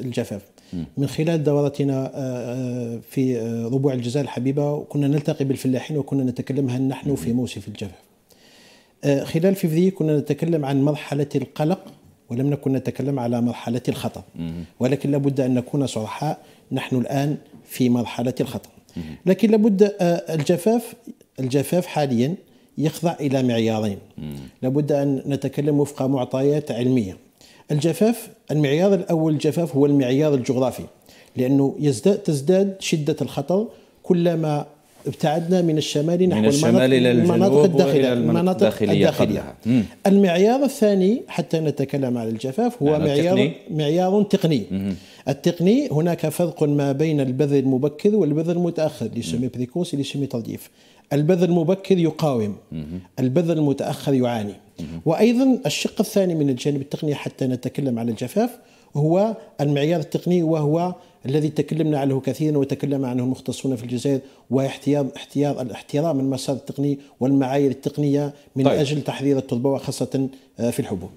الجفاف من خلال دورتنا آه، آه، في آه، ربوع الجزائر الحبيبة كنا نلتقي بالفلاحين وكنا نتكلم هل نحن في موسم الجفاف خلال فيفري كنا نتكلم عن مرحلة القلق ولم نكن نتكلم على مرحلة الخطر ولكن لابد أن نكون صرحاء نحن الآن في مرحلة الخطر لكن لابد الجفاف الجفاف حاليا يخضع إلى معيارين لابد أن نتكلم وفق معطيات علمية الجفاف المعيار الأول الجفاف هو المعيار الجغرافي لأنه يزداد تزداد شدة الخطر كلما ابتعدنا من الشمال نحو من الشمال إلى المناطق الداخلية المناطق الداخلية, الداخلية. المعيار الثاني حتى نتكلم عن الجفاف هو نعم، معيار تقني. معيار تقني التقني هناك فرق ما بين البذر المبكر والبذر المتأخر ليسمي بريكوس ليسمي ترديف البذر المبكر يقاوم البذر المتأخر يعاني وايضا الشق الثاني من الجانب التقني حتى نتكلم على الجفاف هو المعيار التقني وهو الذي تكلمنا عنه كثيرا وتكلم عنه المختصون في الجزائر واحتياط احتياط الاحترام المسار التقني والمعايير التقنيه من طيب. اجل تحرير التربه وخاصه آه، في الحبوب